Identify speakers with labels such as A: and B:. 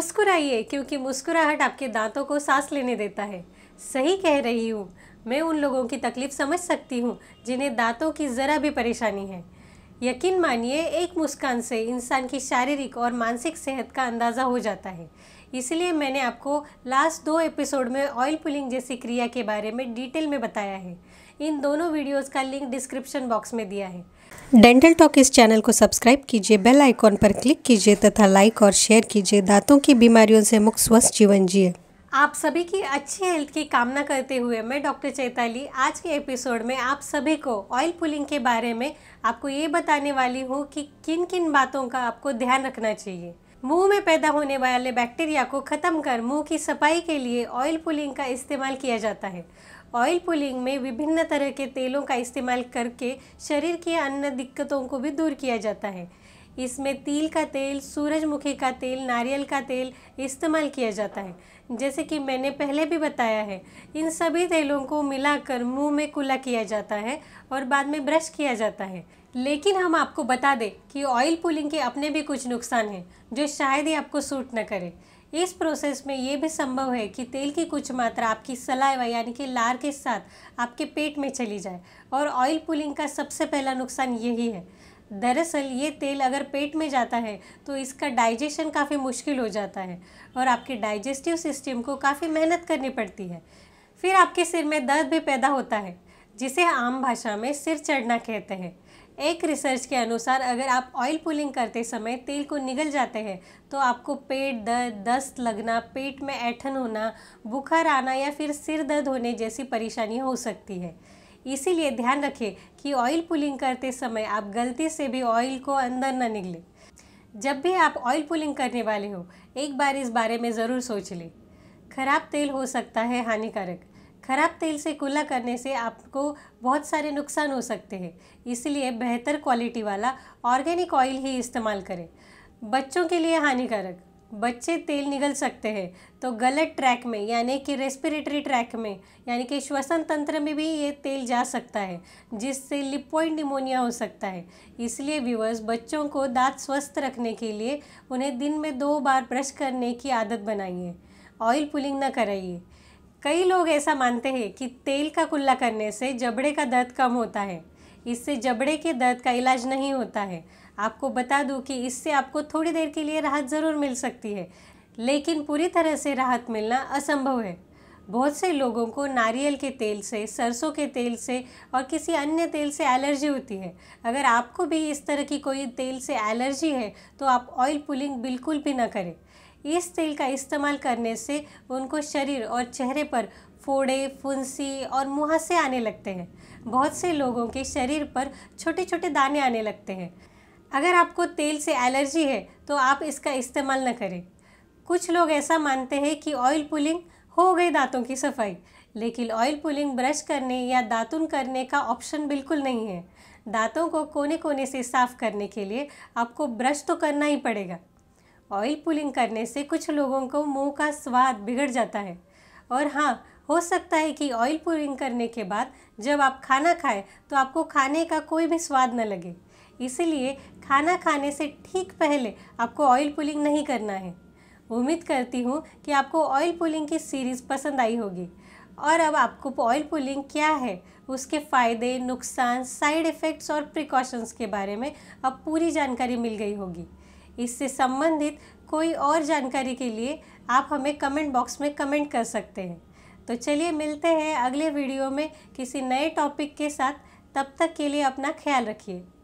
A: मुस्कुराइए क्योंकि मुस्कुराहट आपके दांतों को सांस लेने देता है सही कह रही हूँ मैं उन लोगों की तकलीफ़ समझ सकती हूँ जिन्हें दांतों की ज़रा भी परेशानी है यकीन मानिए एक मुस्कान से इंसान की शारीरिक और मानसिक सेहत का अंदाज़ा हो जाता है इसलिए मैंने आपको लास्ट दो एपिसोड में ऑयल पुलिंग जैसी क्रिया के बारे में डिटेल में बताया है इन दोनों वीडियोस का लिंक डिस्क्रिप्शन बॉक्स में दिया है डेंटल टॉक इस चैनल को सब्सक्राइब कीजिए बेल आइकॉन पर क्लिक कीजिए तथा लाइक और शेयर कीजिए दांतों की बीमारियों से मुक्त स्वस्थ जीवन जिए आप सभी की अच्छी हेल्थ की कामना करते हुए मैं डॉक्टर चैताली आज के एपिसोड में आप सभी को ऑयल पुलिंग के बारे में आपको ये बताने वाली हूँ कि किन किन बातों का आपको ध्यान रखना चाहिए मुंह में पैदा होने वाले बैक्टीरिया को ख़त्म कर मुंह की सफाई के लिए ऑयल पुलिंग का इस्तेमाल किया जाता है ऑयल पुलिंग में विभिन्न तरह के तेलों का इस्तेमाल करके शरीर की अन्य दिक्कतों को भी दूर किया जाता है इसमें तिल का तेल सूरजमुखी का तेल नारियल का तेल इस्तेमाल किया जाता है जैसे कि मैंने पहले भी बताया है इन सभी तेलों को मिलाकर मुंह में कुला किया जाता है और बाद में ब्रश किया जाता है लेकिन हम आपको बता दें कि ऑयल पुलिंग के अपने भी कुछ नुकसान हैं जो शायद ही आपको सूट न करे इस प्रोसेस में ये भी संभव है कि तेल की कुछ मात्रा आपकी सलाइवा यानी कि लार के साथ आपके पेट में चली जाए और ऑयल पुलिंग का सबसे पहला नुकसान यही है दरअसल ये तेल अगर पेट में जाता है तो इसका डाइजेशन काफ़ी मुश्किल हो जाता है और आपके डाइजेस्टिव सिस्टम को काफ़ी मेहनत करनी पड़ती है फिर आपके सिर में दर्द भी पैदा होता है जिसे आम भाषा में सिर चढ़ना कहते हैं एक रिसर्च के अनुसार अगर आप ऑयल पुलिंग करते समय तेल को निगल जाते हैं तो आपको पेट दर्द दस्त लगना पेट में ऐठन होना बुखार आना या फिर सिर दर्द होने जैसी परेशानी हो सकती है इसीलिए ध्यान रखें कि ऑयल पुलिंग करते समय आप गलती से भी ऑयल को अंदर न निगलें जब भी आप ऑयल पुलिंग करने वाले हो एक बार इस बारे में ज़रूर सोच लें खराब तेल हो सकता है हानिकारक खराब तेल से कुल्ला करने से आपको बहुत सारे नुकसान हो सकते हैं इसलिए बेहतर क्वालिटी वाला ऑर्गेनिक ऑयल ही इस्तेमाल करें बच्चों के लिए हानिकारक बच्चे तेल निगल सकते हैं तो गलत ट्रैक में यानी कि रेस्पिरेटरी ट्रैक में यानी कि श्वसन तंत्र में भी ये तेल जा सकता है जिससे लिपोइड निमोनिया हो सकता है इसलिए व्यूवर्स बच्चों को दांत स्वस्थ रखने के लिए उन्हें दिन में दो बार ब्रश करने की आदत बनाइए ऑयल पुलिंग ना कराइए कई लोग ऐसा मानते हैं कि तेल का कुल्ला करने से जबड़े का दर्द कम होता है इससे जबड़े के दर्द का इलाज नहीं होता है आपको बता दूं कि इससे आपको थोड़ी देर के लिए राहत ज़रूर मिल सकती है लेकिन पूरी तरह से राहत मिलना असंभव है बहुत से लोगों को नारियल के तेल से सरसों के तेल से और किसी अन्य तेल से एलर्जी होती है अगर आपको भी इस तरह की कोई तेल से एलर्जी है तो आप ऑयल पुलिंग बिल्कुल भी ना करें इस तेल का इस्तेमाल करने से उनको शरीर और चेहरे पर फोड़े फुंसी और मुहासे आने लगते हैं बहुत से लोगों के शरीर पर छोटे छोटे दाने आने लगते हैं अगर आपको तेल से एलर्जी है तो आप इसका इस्तेमाल न करें कुछ लोग ऐसा मानते हैं कि ऑयल पुलिंग हो गई दांतों की सफाई लेकिन ऑयल पुलिंग ब्रश करने या दातुन करने का ऑप्शन बिल्कुल नहीं है दांतों को कोने कोने से साफ करने के लिए आपको ब्रश तो करना ही पड़ेगा ऑयल पुलिंग करने से कुछ लोगों को मुंह का स्वाद बिगड़ जाता है और हाँ हो सकता है कि ऑयल पुलिंग करने के बाद जब आप खाना खाएं तो आपको खाने का कोई भी स्वाद न लगे इसलिए खाना खाने से ठीक पहले आपको ऑयल पुलिंग नहीं करना है उम्मीद करती हूँ कि आपको ऑयल पुलिंग की सीरीज़ पसंद आई होगी और अब आपको ऑयल पुलिंग क्या है उसके फ़ायदे नुकसान साइड इफ़ेक्ट्स और प्रिकॉशंस के बारे में अब पूरी जानकारी मिल गई होगी इससे संबंधित कोई और जानकारी के लिए आप हमें कमेंट बॉक्स में कमेंट कर सकते हैं तो चलिए मिलते हैं अगले वीडियो में किसी नए टॉपिक के साथ तब तक के लिए अपना ख्याल रखिए